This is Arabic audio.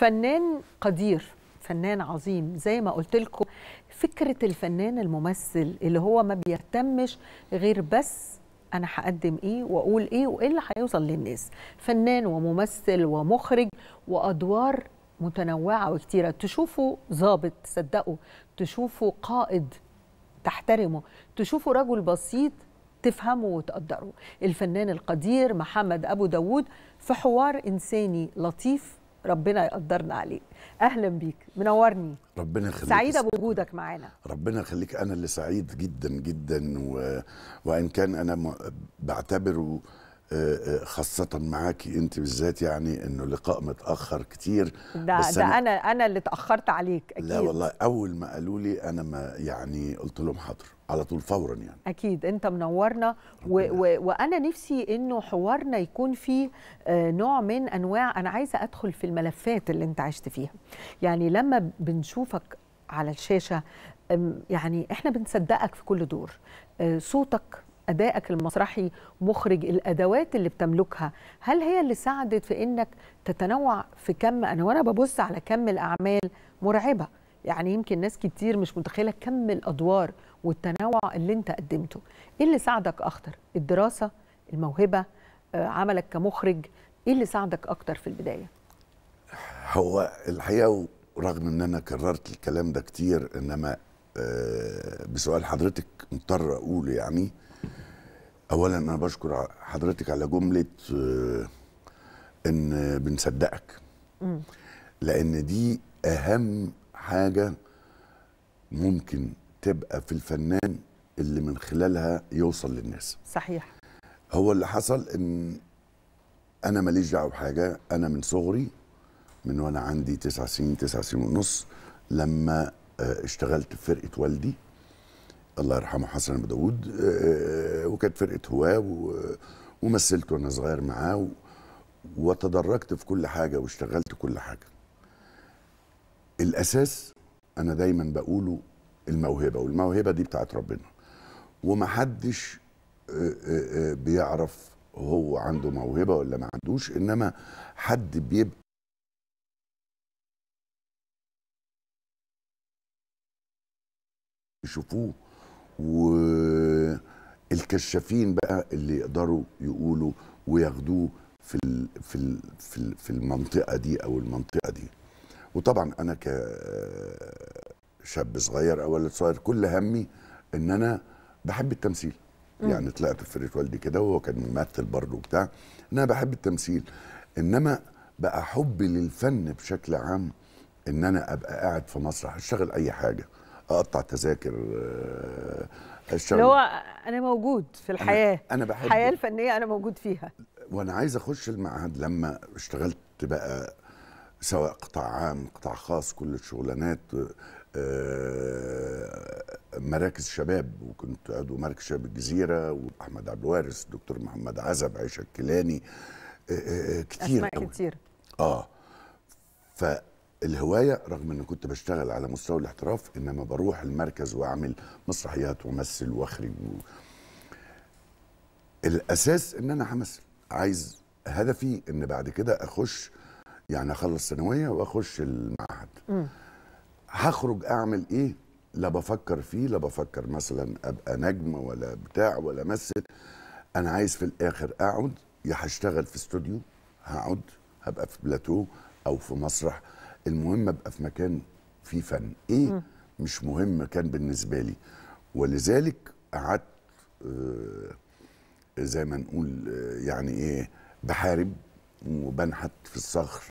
فنان قدير فنان عظيم زي ما قلت لكم فكره الفنان الممثل اللي هو ما بيهتمش غير بس انا هقدم ايه واقول ايه وايه اللي هيوصل للناس فنان وممثل ومخرج وادوار متنوعه وكتيره تشوفوا ظابط تصدقوا تشوفوا قائد تحترمه تشوفوا رجل بسيط تفهمه وتقدره الفنان القدير محمد ابو داود في حوار انساني لطيف ربنا يقدرنا عليه اهلا بيك منورني ربنا يخليك سعيده بوجودك معانا ربنا يخليك انا اللي سعيد جدا جدا و... وان كان انا بعتبره آه، آه، خاصة معاكي انت بالذات يعني انه لقاء متاخر كتير ده, بس ده انا انا اللي اتاخرت عليك اكيد لا والله اول ما قالوا لي انا ما يعني قلت لهم حاضر على طول فورا يعني اكيد انت منورنا و و وانا نفسي انه حوارنا يكون فيه آه، نوع من انواع انا عايزه ادخل في الملفات اللي انت عشت فيها يعني لما بنشوفك على الشاشه يعني احنا بنصدقك في كل دور آه، صوتك ادائك المسرحي مخرج الادوات اللي بتملكها هل هي اللي ساعدت في انك تتنوع في كم انا وانا ببص على كم الاعمال مرعبه يعني يمكن ناس كتير مش متخيله كم الادوار والتنوع اللي انت قدمته ايه اللي ساعدك اكتر الدراسه الموهبه آه، عملك كمخرج ايه اللي ساعدك اكتر في البدايه هو الحقيقه ورغم ان انا كررت الكلام ده كتير انما آه، بسؤال حضرتك مضطر اقوله يعني اولا انا بشكر حضرتك على جمله آه، ان بنصدقك لان دي اهم حاجه ممكن تبقى في الفنان اللي من خلالها يوصل للناس صحيح هو اللي حصل ان انا ماليش دعوه بحاجه انا من صغري من وانا عندي تسع سنين تسع سنين ونص لما آه، اشتغلت في فرقه والدي الله يرحمه حسن ابو داوود آه، آه، وكانت فرقه هواه ومثلت وانا صغير معاه وتدرجت في كل حاجه واشتغلت كل حاجه الاساس انا دايما بقوله الموهبه والموهبه دي بتاعت ربنا ومحدش آه، آه، آه، بيعرف هو عنده موهبه ولا ما عندوش انما حد بيبقى يشوفوه والكشافين بقى اللي يقدروا يقولوا وياخدوه في في في المنطقه دي او المنطقه دي وطبعا انا كشاب صغير او ولد صغير كل همي ان انا بحب التمثيل مم. يعني طلعت في فرقه والدي كده وهو كان ممثل برضه وبتاع ان انا بحب التمثيل انما بقى حبي للفن بشكل عام ان انا ابقى قاعد في مسرح اشتغل اي حاجه اقطع تذاكر آه، اشتغل اللي هو انا موجود في الحياه انا, أنا بحب الحياه الفنيه انا موجود فيها وانا عايز اخش المعهد لما اشتغلت بقى سواء قطاع عام قطاع خاص كل الشغلانات آه، مراكز شباب وكنت عضو مركز شباب الجزيره واحمد عبد الوارث الدكتور محمد عزب عيشه الكيلاني آه، آه، كتير اسماء كتير اه فالهوايه رغم اني كنت بشتغل على مستوى الاحتراف انما بروح المركز واعمل مسرحيات وامثل واخرج و... الاساس ان انا همثل عايز هدفي ان بعد كده اخش يعني اخلص ثانويه واخش المعهد هخرج اعمل ايه لا بفكر فيه لا بفكر مثلا ابقى نجم ولا بتاع ولا امثل انا عايز في الاخر اقعد يا هشتغل في استوديو هقعد هبقى في بلاتو او في مسرح المهم ابقى في مكان فيه فن ايه م. مش مهم كان بالنسبه لي ولذلك قعدت آه، زي ما نقول آه، يعني ايه بحارب وبنحت في الصخر